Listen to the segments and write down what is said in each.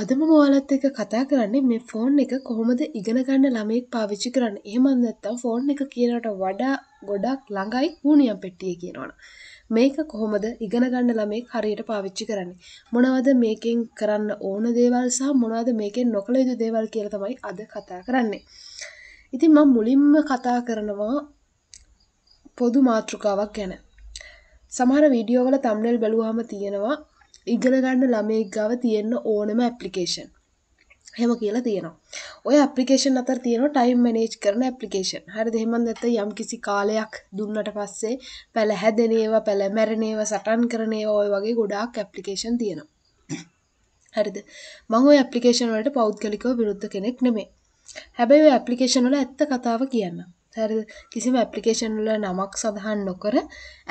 අදම මෝලත් එක කතා කරන්නේ මේ ෆෝන් එක කොහොමද ඉගෙනගන්න ළමයෙක් පාවිච්චි කරන්න ඒමන්දත්තම් ෆෝන් එක කියනට වඩා ගොඩක් ළඟයි හූනියම් පෙට්ටිය කියනවන. මේක කොහොමද ඉගෙනගන්න ළමේ හරියට පාවිච්චි කරන්නේ. මොනවද මේකෙන් කරන්න ඕන දේවල් සහ මොනවද මේකෙන් නොකළ යුතු දේවල් කියල තමයි අද කතා කරන්නේ. ඉතින් මං මුලින්ම කතා කරනවා පොදු මාතෘකාවක් ගැන. සමහර වීඩියෝවල තම්නෙල් බැලුවාම තියෙනවා ඉගෙන ගන්න ළමයෙක් ගාව තියෙන්න ඕනෙම ඇප්ලිකේෂන්. එහෙම කියලා තියෙනවා. ඔය ඇප්ලිකේෂන් අතර තියෙනවා ටයිම් මැනේජ් කරන ඇප්ලිකේෂන්. හරිද? එහෙම නැත්නම් යම්කිසි කාලයක් දුන්නට පස්සේ පැල හැදෙන ඒවා, පැල මැරෙන ඒවා, සටන් කරන ඒවා ඔය වගේ ගොඩාක් ඇප්ලිකේෂන් තියෙනවා. හරිද? මම ওই ඇප්ලිකේෂන් වලට පෞද්ගලිකව විරුද්ධ කෙනෙක් නෙමෙයි. හැබැයි ওই ඇප්ලිකේෂන් වල ඇත්ත කතාව කියන්නම්. හරි කිසිම ඇප්ලිකේෂන් වල නමක් සඳහන් නොකර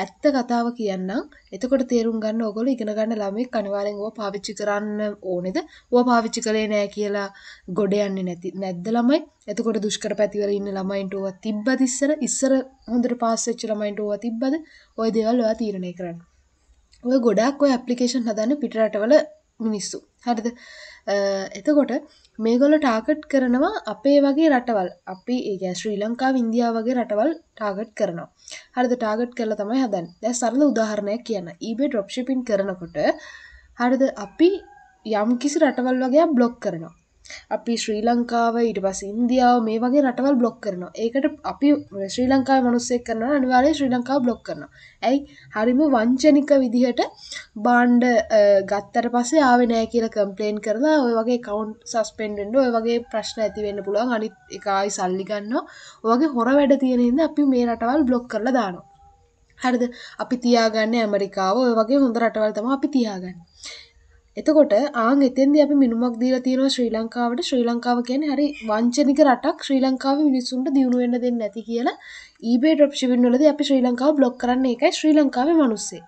ඇත්ත කතාව කියන්නම්. එතකොට තේරුම් ගන්න ඕගොල්ලෝ ඉගෙන ගන්න ළමෙක් අනිවාර්යෙන් ඕවා පාවිච්චි කරන්න ඕනේද? ඕවා පාවිච්චි කළේ නෑ කියලා ගොඩ යන්නේ නැති නැද්ද ළමයි? එතකොට දුෂ්කර පැතිවල ඉන්න ළමයින්ට ඕවා තිබ්බද ඉස්සර? ඉස්සර හොඳට පාස් වෙච්ච ළමයින්ට ඕවා තිබ්බද? ওই දේවල් ඔයා තීරණය කරන්න. ඔය ගොඩාක් ඔය ඇප්ලිකේෂන් හදන්නේ පිටරටවල මිනිස්සු. හරිද? එතකොට මේගොල ටාකට් කරනවා අපේ වගේ රටවල් අපි ඒ ශ්‍රී ලංකා ඉන්දියා වගේ රටවල් ටාගට් කරනවා හරිද ටාගට් කරල තමයි හදන් දැ සරල උදාහරණයක් කියන්න ඊබේ ඩොප්ෂිපින් කරනකොට හරිද අපි යම් කිසි රටවල් වගේ බ්ලොක් කරනවා අපි ශ්‍රී ලංකාව ඉට පස් ඉන්දියාව මේ වගේ රටවල් බ්ලොක් කරනවා ඒකට අපි ශ්‍රී ලංකාව මනුස්සේ කරන අනිවාරය ශ්‍රී ලංකාව බ්ලොක් කරන ඇයි හරිම වංචනික විදිහට බාන්්ඩ ගත්තර පසේ ආවනෑ කියල කම්පලේන් කරලා ඔය වගේ කවුන්් සස්පෙන්ඩෙන්ඩ ඔය වගේ ප්‍රශ්න ඇතිවෙන්න පුළුවන් අනිත් එකයි සල්ලිගන්න ඔගේ හොර වැඩ තියෙනෙද අපි මේ රටවල් බ්ලොක් කරලා දානවා හරිද අපි තියාගන්න ඇමරිකාව ඔය වගේ හොඳ රටවල් තම අපි තියාගන්න එතකොට ආන් එතෙන්දී අපි මිනුමක් දීලා තියෙනවා ශ්‍රී ලංකාවට ශ්‍රී ලංකාව කියන්නේ හරි වංචනික රටක් ශ්‍රී ලංකාවේ මිනිස්සුන්ට දියුණු වෙන්න දෙන්නේ නැති කියලා eBay dropshipping වලදී අපි ශ්‍රී ලංකාව බ්ලොක් කරන්න ඒකයි ශ්‍රී ලංකාවේ මිනිස්සේ.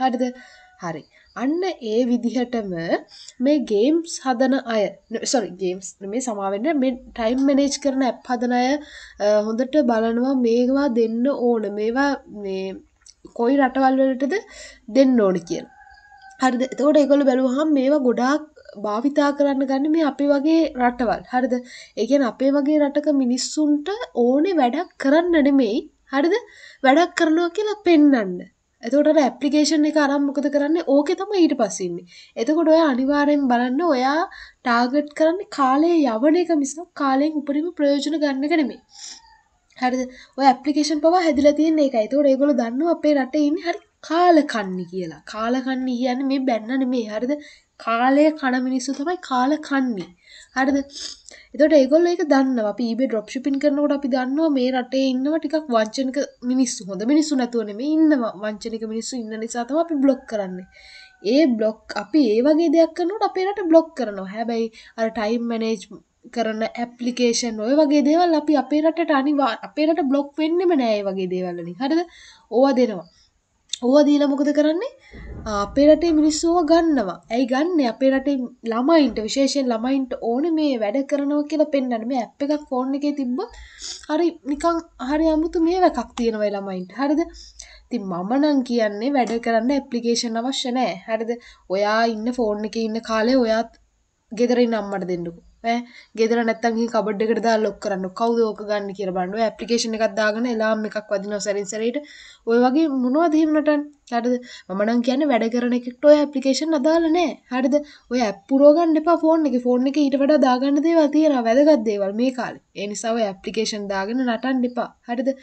හරිද? හරි. අන්න ඒ විදිහටම මේ ගේම්ස් හදන අය සොරි ගේම්ස් මේ සමාවෙන්න මේ ටයිම් මැනේජ් කරන ඇප් හදන අය හොඳට බලනවා මේවා දෙන්න ඕන මේවා මේ කොයි රටවල් වලටද දෙන්න ඕන කියලා. හරිද එතකොට ඒගොල්ලෝ බැලුවහම මේවා ගොඩාක් භාවිතා කරන්න ගන්නේ මේ අපි වගේ රටවල්. හරිද? ඒ කියන්නේ අපේ වගේ රටක මිනිස්සුන්ට ඕනේ වැඩක් කරන්න නෙමෙයි. හරිද? වැඩක් කරනවා කියලා පෙන්වන්න. එතකොට අර ඇප්ලිකේෂන් එක අරන් මොකද කරන්නේ? ඕකේ තමයි ඊට පස්සේ ඉන්නේ. එතකොට ඔයා අනිවාර්යෙන් බලන්න ඔයා ටාගට් කරන්නේ කාලය යවන එක මිසක් කාලයෙන් උපරිම ප්‍රයෝජන ගන්න එක නෙමෙයි. හරිද ඔය ඇප්ලිකේෂන් පවා හැදිලා තියෙන එකයි. ඒතකොට ඒගොල්ලෝ දන්නවා අපේ රටේ ඉන්නේ හරි කාලකන්නි කියලා කාලකන්නි කියන්න මේ බැන්නන මේ හරිද කාලය කන මිනිස්සු තමයි කාලකන්නි හරිද එතට ඒගොල්ල එක දන්න අප ඒබේ ඩොප්ෂිපින් කරනකොට අපි දන්නවා මේ රටේ ඉන්නව ටිකක් වංචනක මිනිස්සු හොඳ මිනිස්සු නැතුවනෙම ඉන්නවා වංචනික මිනිස්සු ඉන්න නිසාතම අපි බ්ලොක් කරන්නේ ඒ බ්ලොක් අපි ඒ වගේ දෙයක් කරනට අපේට බ්ලොක් කරනවා හැබැයි අර ටයිම් මැනේජ් කරන ඇප්ලිකේෂන් ඔය වගේ දේවල් අපි අපේ රටට අනිවා අපේට බ්ලොක් වෙන්නම නෑ වගේ දේවල්ලින් හරිද ඕවා දෙනවා ඕවා දීල මොකද කරන්නේ අපේ රටේ මිනිස්සුව ගන්නවා ඇයි ගන්න අපේ රටේ ළමයින්ට විශේෂයෙන් ළමයින්ට ඕන මේ වැඩ කරනව කියලා පෙන්න්න මේ ඇප් එකක් ෆෝන් එකේ තිබ්බ හරි නිකං හරි අමුතු මේ වැකක් තියෙනවයි ළමයින්ට හරිද ති මමනං කියන්නේ වැඩ කරන්න ඇප්ලිකේෂන් අවශ්‍ය නෑ හරිද ඔයා ඉන්න ෆෝන් එක ඉන්න කාලේ ඔයාත් ගෙදරින් අම්මට දෙන්නකු ගෙදර නැත්තන් කබඩ් එකට දා ලොක් කරන්න කවුද ඕක ගන්න කියලා බලන්න ඇප්ලිකේෂන් එකක් දාගෙන එලාම් එකක් වදිනවා සැරින් සැරේට ඔය වගේ මොනවද එහෙම නටන්නේ හරිද මම නම් කියන්නේ වැඩ කරන එකෙක්ට ඔය ඇප්ලිකේෂන් අදාළ නැහැ හරිද ඔය ඇප් පුරව ගන්න එපා ෆෝන් එකේ ෆෝන් එකේ ඊට වඩා දාගන්න දේවල් තියෙනවා වැදගත් දේවල් මේ කාලේ ඒ නිසා ඔය ඇප්ලිකේෂන් දාගෙන නටන්න එපා හරිද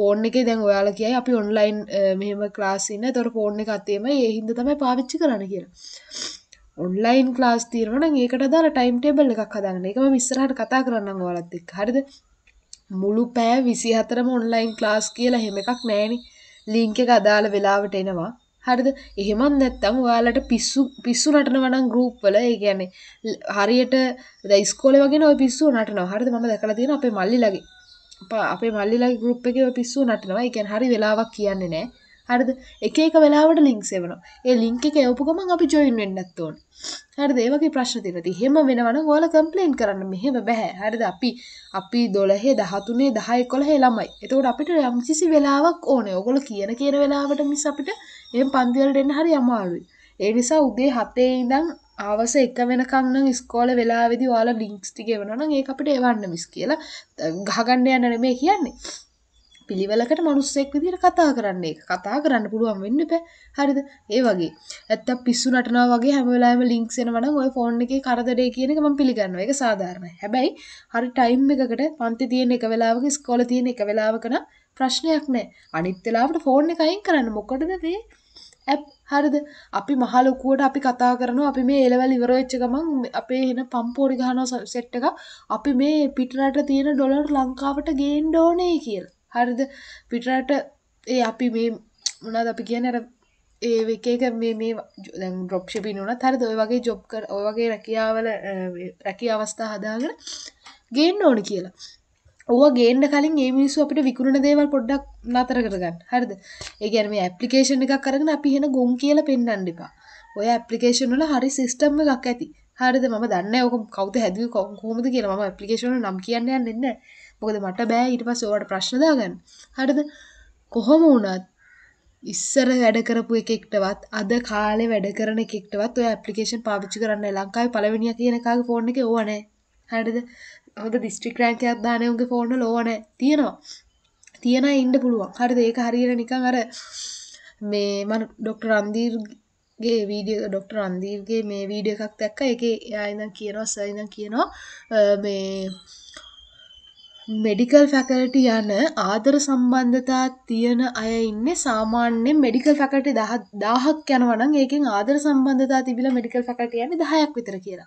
ෆෝන් එක දැන් ඔයාලා කියයි අපි ඔන්ලයින් මෙහෙම ක්ලාස් ඉන්න තොර ෆෝන් එක අත්තේම ඒ හින්දා තමයි පාවිච්චි කරන්න කියලා ඔන්ලයින් ලාස් තීරවන ඒකට දාල ටයිම් ටේබල් එකක් හදන්න එකම විස්සරහට කතා කරන්න වලත්තික් හරිද මුළු පෑ විසි හතරම ඔන්ලයින් ලාස් කියලා හෙම එකක් නෑනි ලිංක එක අදාළ වෙලාවට එනවා හරිද එහෙමත් නැත්තම් ඔයාලට පිස්සු පිස්සු නටන වනම් ගරුප් වල ඒ කියන්නේ හරියට දයිස්කෝල වගේ ඔය පිස්සු නටනවා හරිද මම දැකලා තියෙනවා අපේ මල්ලි ලගේ අපේ මල්ලි ලගේ ගරුප් එකේ ඔය පිස්සු නටනවා ඒ කියන්නේ හරි වෙලාවක් කියන්නේ නැහැ හරිද එක එක වෙලාවට ලින්ක්ස් එවනවා ඒ ලින්ක් එක එවපු ගමන් අපි ජොයින් වෙන්නත් ඕන හරිද ඒ වගේ ප්‍රශ්න තියෙනවා ඉතින් එහෙම වෙනවනම් ඔයාලා කම්ප්ලේන්ට් කරන්න මෙහෙම බෑ හරිද අපි අපි 12 13 10 11 ළමයි එතකොට අපිට යම්කිසි වෙලාවක් ඕනේ ඔයගොල්ලෝ කියන කියන වෙලාවට මිස් අපිට එහෙම පන්ති වලට එන්න හරි අමාරුයි ඒ නිසා උදේ 7 ඉඳන් ආවස එක වෙනකන්න ස්කෝල වෙලාවෙදි වාලා ලිින්ක්ස් ටික වෙනනම් ඒ අපිට එවන්න මිස් කියලා ගහගණ්ඩ යන්න නෙමේ කියන්නේ පිළිවෙලකට මනුස්සෙක් විදිහට කතා කරන්න ඒක කතා කරන්න පුළුවන් වෙන්න බෑ හරිද ඒ වගේ නැත්තම් පිස්සු නටනවා වගේ හැම වෙලාවෙම ලින්ක්ස් එනවා නම් ඔය ෆෝන් එකේ කරදරේ කියන එක මම පිළිගන්නවා ඒක සාධාරණයි හැබැයි හරි ටයිම් එකකට පන්ති තියෙන එක වෙලාවක ඉස්කෝලේ තියෙන එක වෙලාවක නම් ප්‍රශ්නයක් නෑ අනිත් වෙලාවට ෆෝන් එක අයින් කරන්න මොකටද මේ ඇප් හරිද අපි මහලොකුවට අපි කතා කරනවා අපි මේ එලවල් ඉවර වෙච්ච ගමන් අපේ එන පම්පෝරි ගහනවා සෙට් එක අපි මේ පිටරට තියෙන ඩොලර් ලංකාවට ගේන්න ඕනේ කියලා හරිද පිටරට ඒ අපි මේ මොනාද අපි කියන අර ඒ එක එක මේ මේ දැන් ඩොප්ෂපි නොන හරිද ඔය වගේ ජොබ් කර ඔය වගේ රැකියාවල රැකි අවස්ථා හදාගෙන ගේන්න ඕන කියලා ඔවා ගේන්න කලින් ඒ මිනිස්සු අපිට විකුණන දේවල් පොඩ්ඩක් නතර කරගන්න හරිද ඒ කියන්නේ මේ ඇප්ලිකේෂන් එකක් අරගෙන අපි එහෙන ගොන් කියලා පෙන්වන්න එපා ඔය ඇප්ලිකේෂන් වල හරි සිස්ටම් එකක් ඇති හරිද මම දන්න ඕක කවුද හැදුවේ කොහොමද කියලා මම ඇප්ලිකේෂන් නම් කියන්න යන්නේ නැහැ මොකද මට බෑ ඊට පස්සේ ඔයාලට ප්‍රශ්න දාගන්න. හරිද? කොහොම වුණත් ඉස්සර වැඩ කරපු එකෙක්ටවත් අද කාලේ වැඩ කරන එකෙක්ටවත් ඔය ඇප්ලිකේෂන් පාවිච්චි කරන්න ලංකාවේ පළවෙනිය කියන කාගේ ෆෝන් එකේ ඕවා නැහැ. හරිද? හොඳ දිස්ත්‍රික් රෑන්ක් එකක් දාන උන්ගේ ෆෝන් වල ඕවා නැහැ. තියෙනවා. තියන අය ඉන්න පුළුවන්. හරිද? ඒක හරියට නිකන් අර මේ මම ડોક્ટર රන්දීර්ගේ වීඩියෝ ડોક્ટર රන්දීර්ගේ මේ වීඩියෝ එකක් දැක්කා. ඒකේ එයා ඉඳන් කියනවා සර් ඉඳන් කියනවා මේ මෙඩිකල් ෆැකල්ටි යන ආදර සම්බන්ධතා තියන අය ඉන්න සාමාන්‍යෙන් මෙඩිකල් ෆැකටි දාහක් යනවන ඒකින් ආදර සම්බන්ධතා තිබිල මෙඩිකල් ෆැකට යන දහයක් විතර කියලා.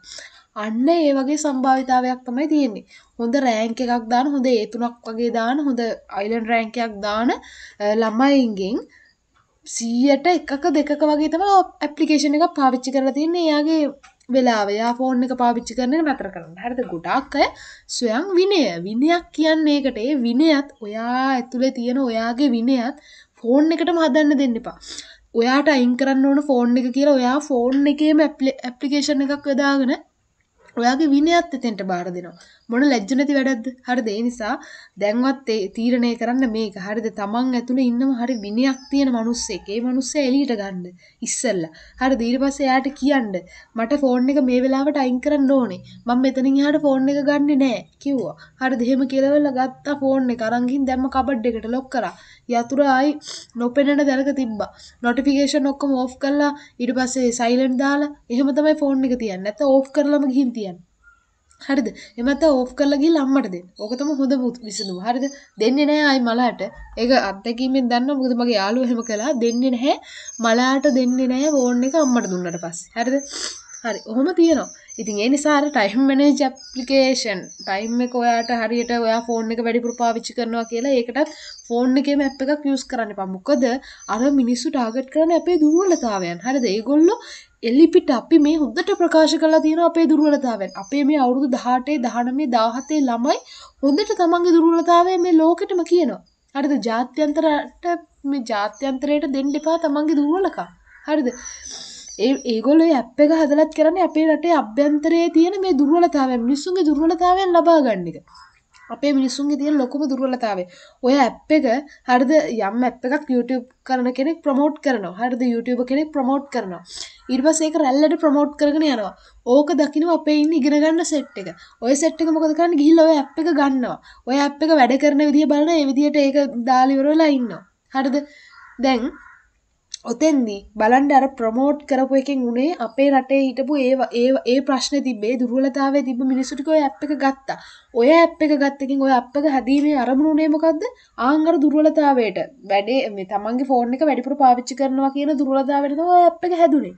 අන්න ඒ වගේ සම්භාවිතාවයක් තමයි තියෙන්නේ හොඳ රෑංක එකක් දාන හොඳ ඒතුනක් වගේ දාන හොඳ අයිලන් රෑංකයක් දාන ළමයින්ගෙන් සීයට එකක දෙක වගේ තම ඇපලිකේෂන එක පාවිච්චි කරලා තියන්නේ යාගේ වෙලාවයා ෆෝන් එක පාවිච්චි කරන නතර කරන්න හරිද ගොඩක් අය ස්වයන් විනය විනයක් කියන්නේ එකට ඒ විනයත් ඔයා ඇතුළේ තියෙන ඔයාගේ විනයත් ෆෝන් එකටම හදන්න දෙන්න එපා ඔයාට අයින් කරන්න ඕන ෆෝන් එක කියලා ඔයා ෆෝන් එකේම ඇප්ලිකේෂන් එකක් යොදාගෙන ඔයාගේ විනයත් එතෙන්ට බාර දෙනවා මොන ලැජ්ජ නැති වැඩක්ද හරිද ඒ නිසා දැන්වත් තීරණය කරන්න මේක හරිද තමන් ඇතුලේ ඉන්නම හරි විනයක් තියෙන මිනිස්සෙක් ඒ මිනිස්සයා එළියට ගන්න ඉස්සෙල්ලා හරිද ඊට පස්සේ එයාට කියන්න මට ෆෝන් එක මේ වෙලාවට අයින් කරන්න ඕනේ මම මෙතනින් එහාට ෆෝන් එක ගන්නෙ නෑ කිව්වා හරිද එහෙම කියලාවල ගත්තා ෆෝන් එක අරන් ගින් දැම්ම කබඩ් එකට ලොක් කරා යතුරයි නොපෙනෙන දැනක තිබ්බා නොටිෆිකේෂන් ඔක්කොම ඕෆ් කරලා ඉට පස්සේ සයිලෙන්් දාලා එහෙම තමයි ෆෝන් එක තියන්න ඇත ඕෆ් කරලම ගිහින් තියන්න හරිද එමත ඕෆ් කරලගි ලම්මට දෙන්න ඕකතම හොඳ පුත් විසඳුම් හරිද දෙන්නේ නෑ අයි මලාට ඒක අත්දැකීමෙන් දන්න මොකද මගේ යාළුව එහෙම කළා දෙන්නේ නැහැ මලාට දෙන්නේ නෑ ෆෝන් එක අම්මට දුන්නට පස්සේ හරිද හරි ඔහොම තියෙනවා ඉතින් ඒ නිසාර ටයිම් මැනේජ් ඇප්ලිකේෂන් ටයිම් එක ඔයාට හරියට ඔයා ෆෝන් එක වැඩිපුර පාවිච්චි කරනවා කියලා ඒකටත් ෆෝන් එකේ මැප් එකක් යූස් කරන්න එපා මොකද අර මිනිස්සු ටාගට් කරන අපේ දුර්වලතාවයන් හරිද ඒගොල්ලෝ එල්ලිපිට අපි මේ හොඳට ප්‍රකාශ කලා තියෙන අපේ දුර්වලතාවයන් අපේ මේ අවුරුදු දහටේ දහනමේ දාහතේ ළමයි හොඳට තමන්ගේ දුර්වලතාවය මේ ලෝකෙටම කියනවා හරිද ජාත්‍යන්තරට මේ ජාත්‍යන්තරයට දෙන්න එපා තමන්ගේ දුර්වලකම් හරිද ඒගොල ඇප් එක හදලත් කරන අපේ රටේ අභ්‍යන්තරයේ තියෙන මේ දුර්වලතාව මිනිස්සුන්ගේ දුර්වලතාවයෙන් ලබා ගන්නක අපේ මිනිස්සුන්ගේ තියෙන ලොකුම දුර්වලතාවේ ඔය ඇප් එක හරිද යම් ඇප් එකක් YouTube කරන කෙනෙක් ප්‍රමෝට් කරනවා හරිද YouTube කෙනෙක් ප්‍රමෝට් කරනවා ඊට පස්සේ ඒක රැල්ලට ප්‍රමෝට් කරගෙන යනවා ඕක දකින්න අපේ ඉන්න ඉගෙන ගන්න සෙට් එක ඔය සෙට් එක මොකද කරන්නේ ගිහිල්ලා ඔය ඇප් එක ගන්නවා ඔය ඇප් එක වැඩ කරන විදිය බලන ඒ විදියට ඒක දාලා ඉවර වෙලා ඉන්නවා හරිද දැන් ඔතෙන්දී බලන්ඩ අර ප්‍රමෝට් කරපු එකෙන් උනේ අපේ රටේ හිටපු ඒ ඒ ප්‍රශ්න තිබේ දුරලතාව තිබ මිනිසුටිකෝ ඇප් එක ගත්තා ඔය ඇප් එක ගත්තකින් ඔය අප එක හැදීමේ අරමුණුනේමකක්ද ආංගර දුර්වලතාවයට වැඩේ මේ තමන්ගේ ෆෝර්න එක වැඩිපුර පාවිච්චි කරනවා කියන දුරලතාවට ඔය ඇප් එක හැදුනේ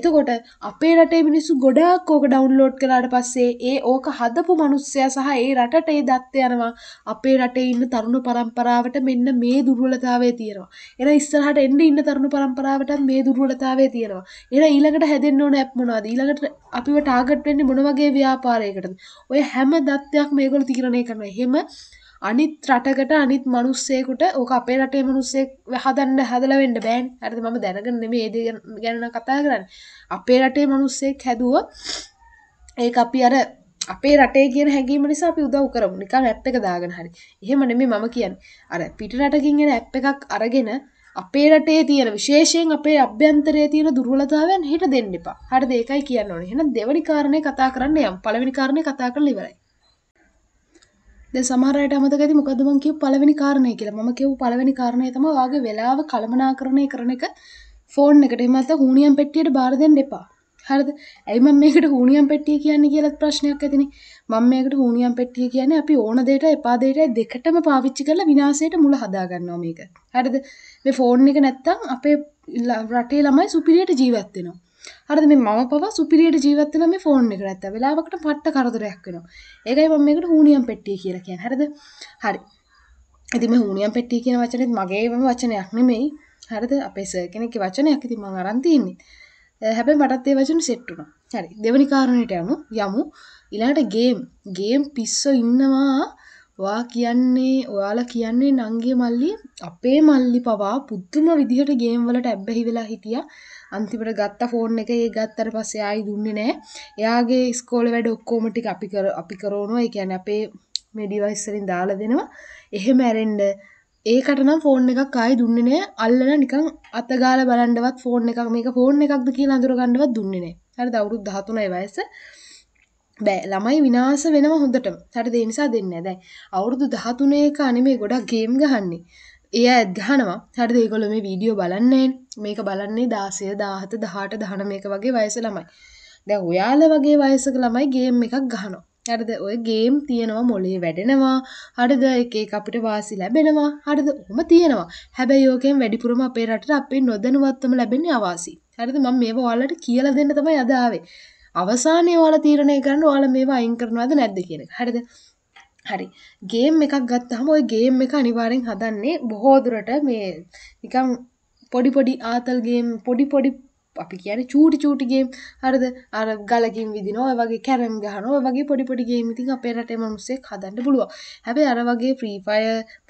එතකොට අපේ රටේ මිනිස්සු ගොඩාක් ඕක ඩවුන්ලෝඩ් කරාට පස්සේ ඒ ඕක හදපු මනුස්සයා සහ ඒ රටට ඒ දත්ත යනවා අපේ රටේ ඉන්න තරුණ පරම්පරාවට මෙන්න මේ දුර්වලතාවය තියෙනවා එන ඉස්සරහට එන්න ඉන්න තරුණ පරම් පරම්පරාවට මේ දුර්වලතාවය තියෙනවා. එහෙනම් ඊළඟට හැදෙන්න ඕන ඇප් මොනවද? ඊළඟට අපිව ටාගට් වෙන්නේ මොන වගේ ව්‍යාපාරයකටද? ඔය හැම දත්තයක් මේගොල්ලෝ තීරණය කරනවා. එහෙම අනිත් රටකට අනිත් මිනිස්සෙකුට ඕක අපේ රටේ මිනිස්සෙක් හදන්න හදලා වෙන්න බෑන්. හරිද? මම දැනගෙන නෙමෙයි ඒ දේ ගැන කතා කරන්නේ. අපේ රටේ මිනිස්සෙක් හැදුවොත් ඒක අපි අර අපේ රටේ කියන හැඟීම නිසා අපි උදව් කරමු. නිකන් ඇප් එක දාගෙන හරි. එහෙම නෙමෙයි මම කියන්නේ. අර පිටරටකින් එන ඇප් එකක් අරගෙන අපේ රටේ තියෙන විශේෂයෙන් අපේ අභ්‍යන්තරයේ තියෙන දුර්වලතාවයන් හෙට දෙන්න එපා. හරිද? ඒකයි කියන්න ඕනේ. එහෙනම් දෙවෙනි කාරණේ කතා කරන්න යම්. පළවෙනි කාරණේ කතා කරලා ඉවරයි. දැන් සමහර අයට අමතක ඇති මොකද්ද මං කියපු පළවෙනි කාරණේ කියලා. මම කියපු පළවෙනි කාරණේ තමයි වාගේ වෙලාව කළමනාකරණය කරන එක ෆෝන් එකට එහෙම නැත්නම් හුණියම් පෙට්ටියට බාර දෙන්න එපා. හරිද ඇයි මම මේකට හුණියම් පෙට්ටිය කියන්නේ කියලත් ප්‍රශ්නයක් ඇතිනේ මම මේකට හුණියම් පෙට්ටිය කියන්නේ අපි ඕන දෙයට එපා දෙයට දෙකටම පාවිච්චි කරලා විනාශයට මුල හදා ගන්නවා මේක හරිද මේ ෆෝන් එක නැත්තම් අපේ රටේ ළමයි සුපිරියට ජීවත් වෙනවා හරද මේ මම පවා සුපිරියට ජීවත්වන මේ ෆෝන් එක නැත්ත වෙලාවකට පට්ට කරදරයක් වෙනවා ඒකයි මම මේකට හුනියම් පෙට්ටිය කියලා කියන්නේ හරිද හරි ඉතින් මේ හුනියම් පෙට්ටිය කියන වචනේත් මගේම වචනයක් නෙමෙයි හරිද අපේ සර් කෙනෙක්ගේ වචනයක් ඉතින් මම අරන් තියන්නේ හැබැ මටත් ඒ වචන සෙට්ටුන හරි දෙවනි කාරණයට යමු යමු ඉලාට ගේම් ගේම් පිස්සෝ ඉන්නවා වා කියන්නේ ඔයාලා කියන්නේ නංගේ මල්ලි අපේ මල්ලි පවා පුද්දුම විදිහට ගේම් වලට ඇබ්බැහි වෙලා හිටිය අන්තිමට ගත්ත ෆෝන් එක ඒ ගත්තර පස්සේ ආයි දුන්නේ නෑ එයාගේ ස්කෝල වැඩ ඔක්කෝම ටික අපි කර අපි කරවනවා ඒ කියන්නේ අපේ මේ ඩිවයිස් වලින් දාලා දෙනවා එහෙම ඇරෙන්න ඒකටනම් ෆෝන් එකක් ආයි දුන්නේ නෑ අල්ලලා නිකන් අතගාලා බලන්නවත් ෆෝන් එකක් මේක ෆෝන් එකක්ද කියලා අඳුරගන්නවත් දුන්නේ නෑ. හරිද අවුරුදු 13යි වයස. බෑ ළමයි විනාශ වෙනවා හොඳටම. හරිද ඒ නිසා දෙන්නේ නෑ. දැන් අවුරුදු 13 එක අනිමේ ගොඩක් ගේම් ගහන්නේ. එය ඇත්ගහනවා හරිද ඒගොල්ලෝ මේ වීඩියෝ බලන්නේ මේක බලන්නේ 16 17 18 19 වගේ වයස ළමයි. දැන් ඔයාලා වගේ වයසක ළමයි ගේම් එකක් ගහනවා. අරද ඔය ගේම් තියෙනවා මොලේ වැඩෙනවා හරිද එක එක අපිට වාසි ලැබෙනවා හරිද ඔහොම තියෙනවා හැබැයි ඕකෙන් වැඩිපුරම අපේ රටට අපේ නොදැනුවත්වම ලැබෙන්නේ අවාසි හරිද මම මේවා ඔයාලට කියලා දෙන්න තමයි අද ආවේ අවසානයේ ඔයාලා තීරණය කරන්න ඔයාලා මේවා අයින් කරනවද නැද්ද කියන එක හරිද හරි ගේම් එකක් ගත්තහම ওই ගේම් එක අනිවාර්යෙන් හදන්නේ බොහෝ දුරට මේ නිකන් පොඩි පොඩි ආතල් ගේම් පොඩි පොඩි අපි කියන චූටි චූටිගේම් හරද අර ගලකින් විදින ඔය වගේ කැරම් ගහන ඔය වගේ පොඩිපොඩිගේ මිතින් අපේ රටේ මනුස්සේ හදන්න පුළුව හැබැයි අර වගේ ප්‍රීෆය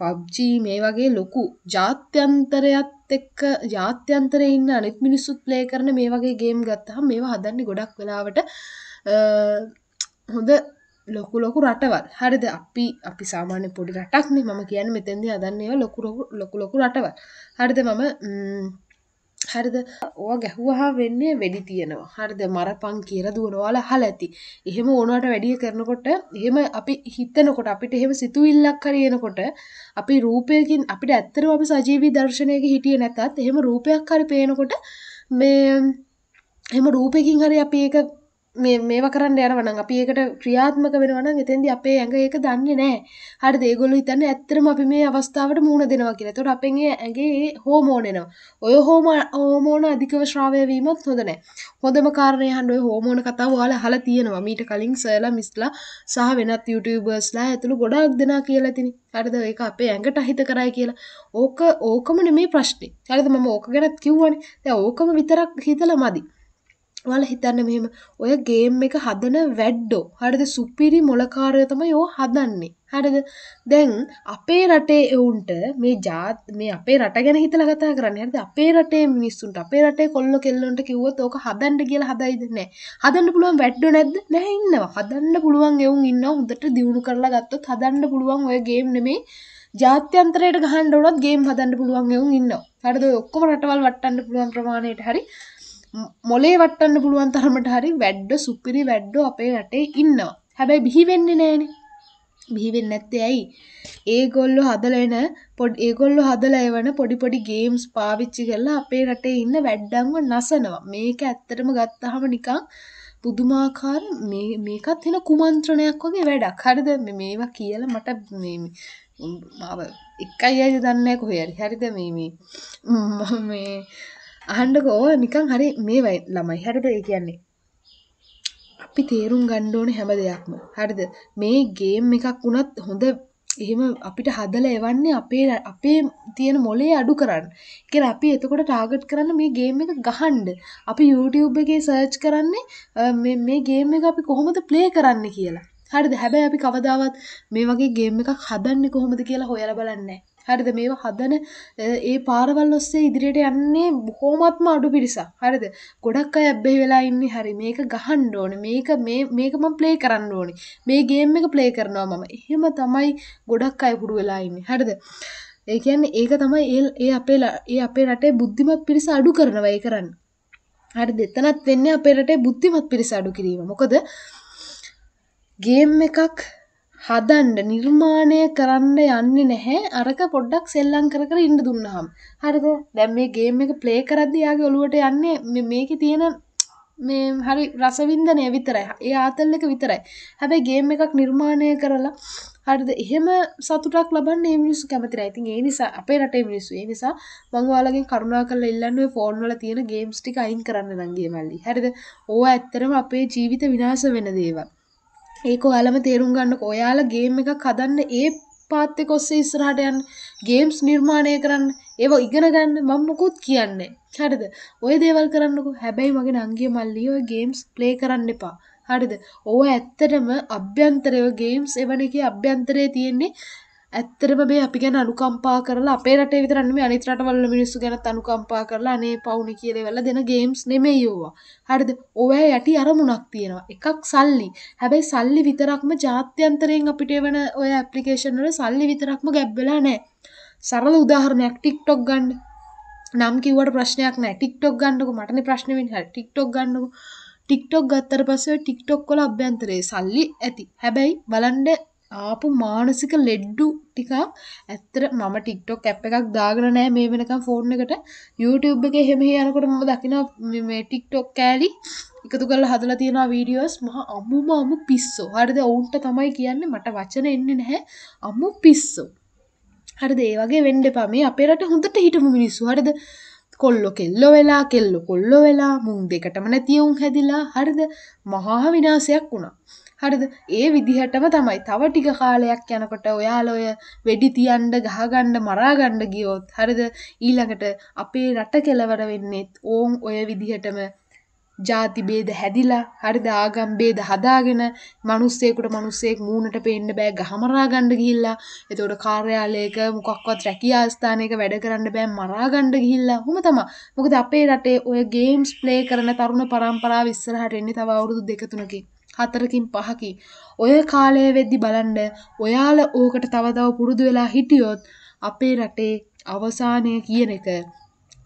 පබ්ජී මේ වගේ ලොකු ජාත්‍යන්තරයත් එක්ක ජාත්‍යන්තර ඉන්න අනිත් මිනිස්සුත් ප්ලේ කරන මේ වගේ ගේම් ගත්තහම මේවා හදන්න ගොඩක් වෙලාවට හොඳ ලොකු ලොකු රටවල් හරිද අපි අපි සාමාන්‍ය පොඩි රටක්නේ මම කියන්න මෙතැදි අදන්නේව ලොකුරොකු ලොකු ලොකු රටවල් හරිද මම හරිද ඕ ගැහුවහා වෙන්නේ වැඩි තියෙනවා හරිද මරපං කියලා දුවනවාල හලඇති එහෙම ඕනට වැඩිය කරනකොට එහෙම අපි හිතනකොට අපිට එහෙම සිතුවිල්ලක් කරයනකොට අපි රූපයකින් අපිට ඇත්තර අපි සජීවී දර්ශනයක හිටිය නැතත් එහෙම රූපයක් කර පේනකොට මේ එම රූපයකින් හරි අප ඒක මේ කරන්න යනවන අපි ඒකට ක්‍රියාත්මක වෙනවන එතන්දි අපේ ඇඟ ඒක දන්නේ නෑ හරි දේගොල්ලු හිතන්න ඇත්තරම අපි මේ අවස්ථාවට මූුණ දෙනවා කියලා තොට අපගේ ඇගේ හෝමෝනෙනවා ඔය හෝම ඕමෝන අධිකව ශ්‍රාවයවීමත් හොදනෑ හොදම කාරණය හන්ඩුව හෝමෝන කතා වාල හල තියෙනවා මීට කලින් සෑලා මිස්ලා සහ වෙනත් YouTubeබර්ස්ලා ඇතුළු ගොඩක් දෙනා කියලා තිනි අරද ඒක අපේ ඇඟට අහිත කරයි කියලා ඕක ඕකම නෙමේ ප්‍රශ්නි හරිද මම ඕක ගැත් කිව්වනි ඕකම විතරක් හිතල මදිී ඔයාලා හිතන්න මෙහෙම ඔය ගේම් එක හදන වැඩ්ඩෝ හරිද සුපිරි මොලකාරය තමයි ඕ හදන්නේ හරිද දැන් අපේ රටේ එවුන්ට මේ ජාත් මේ අපේ රට ගැන හිතලා කතා කරන්න හරිද අපේ රටේ මිනිස්සුන්ට අපේ රටේ කොල්ල කෙල්ලොන්ට කිව්වොත් ඕක හදන්න කියලා හදයිද නැහැ හදන්න පුළුවන් වැඩ්ඩෝ නැද්ද නැහැ ඉන්නවා හදන්න පුළුවන් එවුන් ඉන්නවා හොඳට දියුණු කරලා ගත්තොත් හදන්න පුළුවන් ඔය ගේම් නෙමේ ජාත්‍යන්තරයට ගහන්න ඕනොත් ගේම් හදන්න පුළුවන් එවුන් ඉන්නවා හරිද ඔක්කොම රටවල් වටන්න පුළුවන් ප්‍රමාණයට හරි මොලේ වටන්න පුළුවන් තරමට හරි වැඩ්ඩ සුපිරි වැඩ්ඩෝ අපේ රටේ ඉන්නවා හැබැයි බිහිවෙන්න නෑන බිහිවෙන්න ඇත්තේ ඇයි ඒගොල්ලො හදලන පොඩ් ඒගොල්ලො හදලය වන පොඩිපොඩි ගේම්ස් පාවිච්චි කරලා අපේ රටේ ඉන්න වැඩ්ඩංව නසනවා මේක ඇත්තටම ගත්තහම නිකං පුදුමාකාර මේකත් එෙන කුමන්ත්‍රණයක් වගේ වැඩක් හරිද මේවා කියලා මට මේමි එකයි අය දන්න කොහරි හරිද මේමි මේ අහන්ඩක ඕ නිකං හරි මේවයි ළමයි හරිද ඒ කියන්නේ අපි තේරුම් ගණ්ඩෝන හැම දෙයක්ම හරිද මේ ගේම් එකක් වුණත් හොඳ එහෙම අපිට හදල එවන්නේ අපේ අපේ තියෙන මොලේ අඩු කරන්න කෙන අපි එතකොට ටාගට් කරන්න මේ ගේම් එක ගහන්ඩ අපි YouTube එකගේ සර්ච් කරන්නේ මේ ගේම් එක අපි කොහොමද ප්ලේ කරන්න කියලා හරිද හැබැයි අපි කවදාවත් මේ වගේ ගේම් එකක් හදන්න කොහොමද කියලා හොයල බලන්නේ හරිද මේ හදන ඒ පාරවල් ඔස්සේ ඉදිරියට යන්නේ බොහෝමත්ම අඩු පිරිසා හරිද ගොඩක් අය ඇබ්බෙහි වෙලා ඉන්න හරි මේක ගහන්න ඕන මේක මේ මේක මම ප්ලේ කරන්න ඕනි මේ ගේම් එක ප්ලේ කරනවා මම එහෙම තමයි ගොඩක් අය පුරු වෙලා ඉන්නේ හරිද ඒ කියන්නේ ඒක තමයි ඒ ඒ අපේ ඒ අපේ රටේ බුද්ධිමත් පිරිස අඩු කරනවා ඒ කරන්න හරි දෙතනත් වෙන්නේ අපේ රටේ බුද්ධිමත් පිරිස අඩු කිරීම මොකද ගේම් එකක් හදන්ඩ නිර්මාණය කරන්න යන්න නැහැ අරක පොඩ්ඩක් සෙල්ලං කර කර ඉන්න දුන්නහම් හරිද දැම් මේ ගේම එක ප්ලේ කරද්දියාගේ ඔලුවට යන්නේ මේක තියෙන මේ හරි රසවින්දනය විතරයි ඒ ආතල් එක විතරයි හැබැයි ගේම් එකක් නිර්මාණය කරලා හරිද එහෙම සතුටක් ලබන්න ඒ මිනිස්සු කැමති නැහැ. ඉතින් ඒ නිසා අපේ රටේ මිනිස්සු ඒ නිසා මම ඔයාලගෙන් කරුණා කරලා ඉල්ලන්නේ ඔය ෆෝන් වල තියෙන ගේම්ස් ටික අයින් කරන්න නම් ගියේ මල්ලි. හරිද? ඕවා ඇත්තටම අපේ ජීවිත විනාශ වෙන දේවල්. ඒක ඔයාලම තේරුම් ගන්න ඔයාලා ගේම් එකක් හදන්න ඒ පාත් එක ඔස්සේ ඉස්සරහට යන්න ගේම්ස් නිර්මාණය කරන්න ඒව ඉගෙන ගන්න මම මොකුත් කියන්නේ හරිද ඔය දේවල් කරන්නකෝ හැබැයි මගේ නංගිය මල්ලිය ඔය ගේම්ස් ප්ලේ කරන්න එපා හරිද ඕව ඇත්තටම අභ්‍යන්තරය ගේම්ස් එවන එකේ අභ්‍යන්තරයේ තියෙන්නේ ඇත්තරම මේ අපි ගැන අනුකම්පා කරලා අපේ රටේ විතරක් නෙමෙයි අනිත් රටවල මිනිස්සු ගැනත් අනුකම්පා කරලා අනේ පවුනේ කියලා ඒවලා දෙන ගේම්ස් නෙමෙයි ඕවා. හරිද? ඕවා යටි අරමුණක් තියෙනවා. එකක් සල්ලි. හැබැයි සල්ලි විතරක්ම ජාත්‍යන්තරයෙන් අපිට එවන ඔය ඇප්ලිකේෂන් වල සල්ලි විතරක්ම ගැබ් වෙලා නැහැ. සරල උදාහරණයක් TikTok ගන්න. නම් කිව්වට ප්‍රශ්නයක් නැහැ. TikTok ගන්නකො මටනේ ප්‍රශ්නේ වෙන්නේ. හරි TikTok ගන්නකො. TikTok ගත්තට පස්සේ TikTok වල අභ්‍යන්තරයේ සල්ලි ඇති. හැබැයි බලන්න ආපු මානසික ලෙඩ්ඩු ටිකක් ඇත්තට මම TikTok app එකක් දාගෙන නැහැ මේ වෙනකන් ෆෝන් එකට YouTube එකේ එහෙම යනකොට මම දකිනවා මේ TikTok කෑලි එකතු කරලා හදලා තියෙනවා වීඩියෝස් මහා අමුම අමු පිස්සෝ. හරිද? උන්ට තමයි කියන්නේ මට වචන එන්නේ නැහැ. අමු පිස්සෝ. හරිද? ඒ වගේ වෙන්න එපා. මේ අපේ රට හොඳට හිටමු මිනිස්සු. හරිද? කොල්ලො කෙල්ලො වෙලා කෙල්ලො කොල්ලො වෙලා මුං දෙකටම නැතිවුම් හැදිලා හරිද? මහා විනාශයක් වුණා. හරිද ඒ විදිහටම තමයි තව ටික කාලයක් යනකොට ඔයාල ඔය වෙඩි තියන්ඩ ගහගණ්ඩ මරාගණ්ඩ ගියෝත් හරිද ඊළඟට අපේ රට කෙලවර වෙන්නෙත් ඕන් ඔය විදිහටම ජාතිබේද හැදිලා හරිද ආගම් බේද හදාගෙන මනුස්සේකුට මනුස්සෙක් මූුණට පෙන්න්න බෑ ගහමරාගණ්ඩ ගිල්ලා එතෝට කාර්යාලයක මොකක්වත් රැකි ආස්ථානයක වැඩ කරන්න බෑ මරාගණ්ඩ ගිල්ලා හොම තම මොකද අපේ රටේ ඔය ගේම්ස් ප්ලේ කරන තරුණ පරම්පරා විස්සරහට එන්නේ තව අවුරුදු දෙකතුනකින් හතරකින් පහකින් ඔය කාලය වෙද්දි බලන්න ඔයාල ඕකට තවතව පුරුදු වෙලා හිටියොත් අපේ රටේ අවසානය කියන එක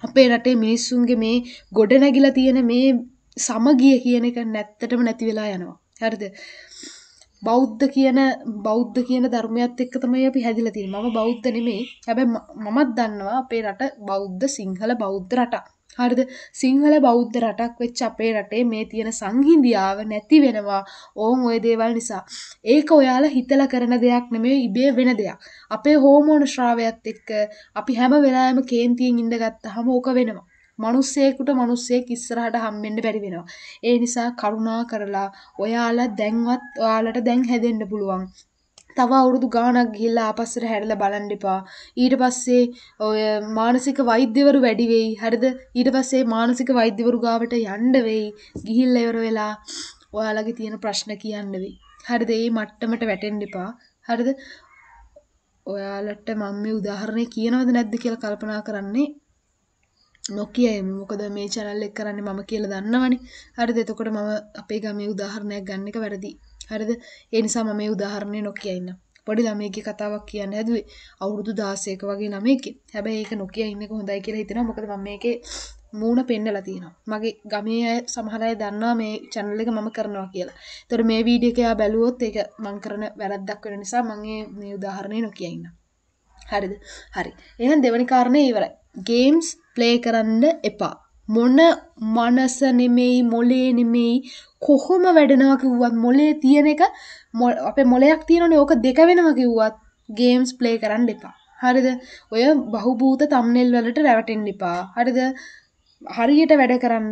අපේ රටේ මිනිස්සුන්ගේ මේ ගොඩ නැගිලා තියෙන මේ සමගිය කියන එක නැත්තටම නැති වෙලා යනවා හරිද බෞද්ධ කියන බෞද්ධ කියන ධර්මයත් එක්ක තමයි අපි හැදිලා තියෙන්නේ. මම බෞද්ධ නෙමෙයි. හැබැයි මමත් දන්නවා අපේ රට බෞද්ධ සිංහල බෞද්ධ රටක්. හරිද සිංහල බෞද්ධ රටක් වෙච්ච අපේ රටේ මේ තියෙන සංහිඳියාව නැති වෙනවා ඕන් ඔය දේවල් නිසා ඒක ඔයාලා හිතලා කරන දෙයක් නෙමෙයි ඉබේ වෙන දෙයක් අපේ හෝමෝන ශ්‍රාවයත් එක්ක අපි හැම වෙලාවෙම කේන්තියෙන් ඉඳගත්තාම ඕක වෙනවා මනුස්සයෙකුට මනුස්සයෙක් ඉස්සරහට හම්බෙන්න බැරි වෙනවා. ඒ නිසා කරුණා කරලා ඔයාලා දැන්වත් ඔයාලට දැන් හැදෙන්න පුළුවන්. තව අවුරුදු ගානක් ගිහිල්ලා ආපස්සට හැරිලා බලන්න එපා. ඊට පස්සේ ඔය මානසික වෛද්‍යවරු වැඩි වෙයි. හරිද? ඊට පස්සේ මානසික වෛද්‍යවරු ගාවට යන්න වෙයි. ගිහිල්ලා ඉවර වෙලා ඔයාලගේ තියෙන ප්‍රශ්න කියන්න වෙයි. හරිද? ඒ මට්ටමට වැටෙන්න එපා. හරිද? ඔයාලට මම මේ උදාහරණේ කියනවද නැද්ද කියලා කල්පනා කරන්නේ නොකියයිම මොකද මේ channel එක කරන්නේ මම කියලා දන්නවනේ. හරිද? එතකොට මම අපේ ගමේ උදාහරණයක් ගන්න එක වැරදියි. හරිද එනිසාම මේ උදාහරණය නොකියන්න පොඩි ළමයගේ කතාවක් කියන්න හැදුවේ අවුරුදු දාසයක වගේ ළමයකි හැබැයි ඒක නොකිය ඉන්නක හොඳයි කියලා හිතෙන මොකද මම මේකේ මූුණ පෙන්ඩල තියෙනවා මගේ ගමේ අය සමහරය දන්නවා මේ චැනල එක මම කරනවා කියලා තොර මේ වීඩියකයා බැලුවොත් ඒක මං කරන වැරද්දක් වෙන නිසා මගේ මේ උදාහරණය නොකියන්න හරිද හරි එහන් දෙවනි කාරණය ඉවරයි ගේම්ස් ප්ලේ කරන්න එපා මොන මනස නෙමෙයි මොලේ නෙමෙයි කොහොම වැඩෙනවා කිව්වත් මොලේ තියෙන එක අපේ මොලයක් තියෙනනේ ඕක දෙක වෙනවා කිව්වත් ගේම්ස් ප්ලේ කරන්න එපා. හරිද? ඔය බහුබූත තම්නෙල් වලට රැවටෙන්න එපා. හරිද? හරියට වැඩ කරන්න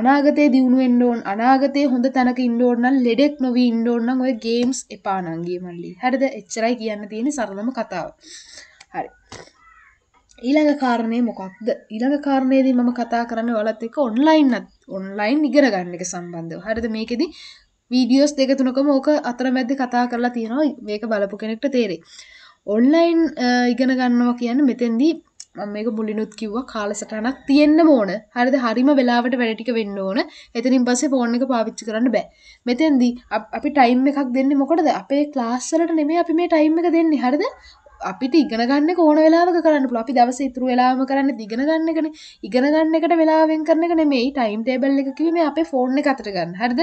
අනාගතේ දියුණු වෙන්න ඕන අනාගතේ හොඳ තැනක ඉන්න ඕන නම් ලෙඩෙක් නොවී ඉන්න ඕන නම් ඔය ගේම්ස් එපා නම් ගියේ මල්ලී. හරිද? එච්චරයි කියන්න තියෙන සරලම කතාව. හරි. ඊළඟ කාරණය මොකක්ද ඊළඟ කාරණයේදී මම කතා කරන්න ඔලත් එක ඔන්ලයින් ඔන්ලයින් ඉගෙන ගන්න එක සම්බන්ධව හරිද මේකෙදි වීඩියෝස් දෙක තුනකම ඕක අතර මැද්දි කතා කරලා තියෙනවා මේක බලපු කෙනෙක්ට තේරේ ඔන්ලයින් ඉගෙන ගන්නවා කියන්න මෙතෙන්දී මම මේක මුලිනුත් කිව්වා කාලසටහනක් තියෙන්න ඕන හරිද හරිම වෙලාවට වැඩ ටික වෙන්න ඕන එතනින් පස්සේ ෆෝන් එක පාවිච්චි කරන්න බෑ මෙතෙන්දී අපි ටයිම් එකක් දෙන්නේ මොකටද අපේ ක්ලාස් වලට නෙමෙයි අපි මේ ටයිම් එක දෙන්නේ හරිද අපිට ඉගෙන ගන්න ඕන වෙලාවක කරන්න පුළුවන්. අපි දවසේ ඉතුරු වෙලාවම කරන්නේ ඉගෙන ගන්න එකනේ. ඉගෙන ගන්න එකට වෙලාවෙන් කරන එක නෙමෙයි. ටයිම් ටේබල් එක කිව්වේ මේ අපේ ෆෝන් එක අතට ගන්න. හරිද?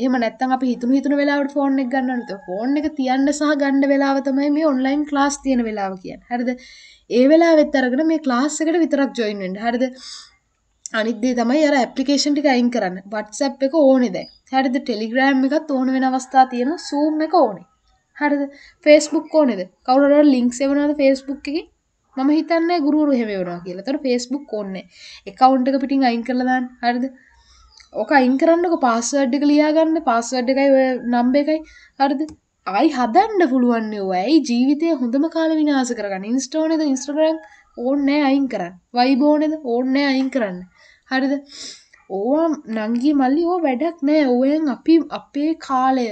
එහෙම නැත්තම් අපි හිතුණු හිතුණු වෙලාවට ෆෝන් එක ගන්න ඕනේ. ෆෝන් එක තියන්න සහ ගන්න වෙලාව තමයි මේ ඔන්ලයින් ක්ලාස් තියෙන වෙලාව කියන්නේ. හරිද? ඒ වෙලාවෙත් අරගෙන මේ ක්ලාස් එකට විතරක් ජොයින් වෙන්න. හරිද? අනිත් දේ තමයි අර ඇප්ලිකේෂන් ටික අයින් කරන්න. WhatsApp එක ඕනේ දැන්. හරිද? Telegram එකත් ඕන වෙන අවස්ථා තියෙනවා. Zoom එක ඕනේ. හරද ෆෙස්බුක් ඕනෙද කවුරට ලිංක් එවනද ෆෙස්බුක් එක මම හිතන්න ගුරු හෙමවවා කියලා තොට ෆෙස්බුක් ඕන්න එකකවුන්ට පිටින් අයින් කරලදන්න හරිද ඕක අයින් කරන්නක පාස්සඩ්ඩක ලියාගන්න පාස්සඩ් එකයි නම්බ එකයි හරිද අයි හදන්න පුළුවන්න ඇයි ජීවිතය හොඳම කාල විනාස කරගන්න ඉන්ස්ටෝනද ඉස්ට්‍රගම් ඕන්නෑ අයින් කරන්න වයිබෝනෙද ඕන්නෑ අයින් කරන්න හරිද ඕවා නංගි මල්ලි ඕ වැඩක් නෑ ඕයෙන් අපි අපේ කාලය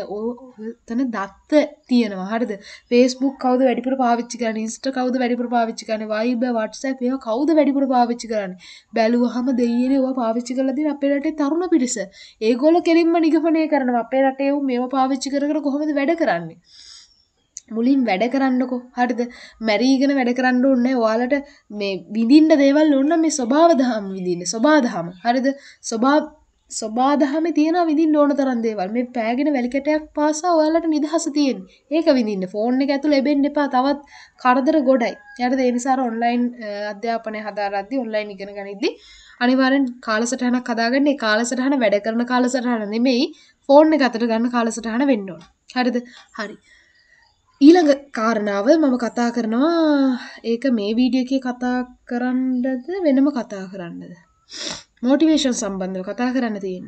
තන දත්ත තියෙනවා හරද පේස්බුක් කවද වැඩිපුර පාවිච්චි කරන ඉස්ට කවද වැඩිපුර පාවිච්චි කරන වයිබ වටසැප ඒවා කවද වැඩිපුර පාවිච්චි කරන්න බැලුවහම දෙයියන ඒවා පාවිච්චි කරලදින අපේ රටේ තරුණ පිරිස ඒගොල කෙලින්ම නිගමනය කරනවා අපේ රටේ මේවා පාවිච්චි කර කොහොමද වැඩ කරන්නේ මුලින් වැඩ කරන්නකො හරිද මැරීගෙන වැඩ කරන්න ඕන්න වාලට මේ විඳින්ට දේවල් ඔන්න මේ ස්වභාවදහම් විදින්න ස්වබාදහම හරිද ස්වභා ස්වබාදහම තියෙන විදිින් ඕන තරන් දේවල් මේ පෑගෙන වැලිකටයක් පාසා ඔයාලට නිදහස තියෙන් ඒක විඳින්න ෆෝන් එක ඇතුළ එබෙන් එපා තවත් කරදර ගොඩයි යට දේනිසාර ඔන්ලයින් අධ්‍යාපනය හදාරද්දි ඔන්ලයින් ඉගෙන ගනිද්දි අනිවාරෙන් කාලසටහන කදාගන්නේ කාලසටහන වැඩ කරන කාලසටහන නෙමෙයි ෆෝර්න ගතට ගන්න කාලසටහන වෙන්නවන් හරිද හරි ඊළඟ කාරණාව මම කතා කරනවා ඒක මේ වීඩිය එක කතා කරන්නද වෙනම කතා කරන්නද. මෝටිවේෂන් සම්බන්ධව කතා කරන්න තියෙන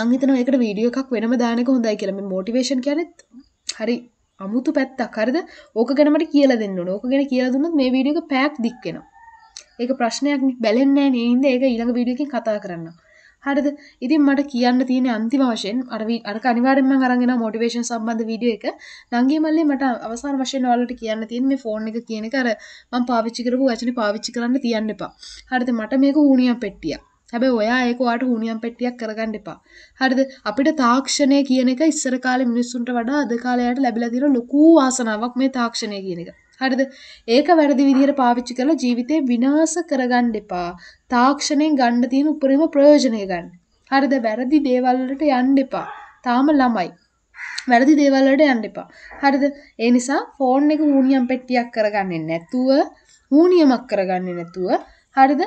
නංහිතන එකට වීඩිය එකක් වෙනම දානක හොඳයි කියලම මෝටිවේශන් කියනෙත් හරි අමුතු පැත්තක් හරිද ඕක ගැනමට කියල දෙන්න ඕක ගැන කියලා දුන්නත් මේ වීඩියක පැක් දික්කෙනවා ඒක ප්‍රශ්නයක් බැලෙන්නේ නේද ඒක ඊළඟ වීඩියකින් කතා කරන්න හරිද ඉතින් මට කියන්න තියෙන අන්තිම වශයෙන් අර අර අනිවාර්යෙන්ම මම අරන් එනවා මොටිවේෂන් සම්බන්ධ වීඩියෝ එක. නංගි මල්ලේ මට අවසාන වශයෙන් ඔයාලට කියන්න තියෙන මේ ෆෝන් එක කියන එක අර මම පාවිච්චි කරපු වචනේ පාවිච්චි කරන්න තියන්න එපා. හරිද මට මේක හුණියම් පෙට්ටියක්. හැබැයි ඔයා ඒක ඔයාට හුණියම් පෙට්ටියක් කරගන්න එපා. හරිද? අපිට තාක්ෂණය කියන එක ඉස්සර කාලේ මිනිස්සුන්ට වඩා අද කාලයට ලැබිලා තියෙන ලොකු ආසනාවක් මේ තාක්ෂණය කියන එක. හරිද ඒක වැරදි විදිහට පාවිච්චි කරලා ජීවිතේ විනාශ කරගන්න එපා තාක්ෂණයෙන් ගන්න තියෙන උපරිම ප්‍රයෝජනය ගන්න හරිද වැරදි දේවල් වලට යන්න එපා තාම ළමයි වැරදි දේවල් වලට යන්න එපා හරිද ඒ නිසා ෆෝන් එක ඌණියම් පෙට්ටියක් කරගන්නේ නැතුව ඌණියමක් කරගන්නේ නැතුව හරිද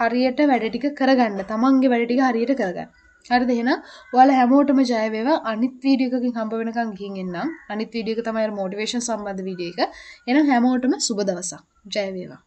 හරියට වැඩ ටික කරගන්න තමන්ගේ වැඩ ටික හරියට කරගන්න හරිද එහෙනම් ඔයාලා හැමෝටම ජය වේවා අනිත් වීඩියෝ එකකින් හම්බ වෙනකන් ගිහින් එන්නම් අනිත් වීඩියෝ එක තමයි අර මොටිවේෂන් සම්බන්ධ වීඩියෝ එක එහෙනම් හැමෝටම සුබ දවසක් ජය වේවා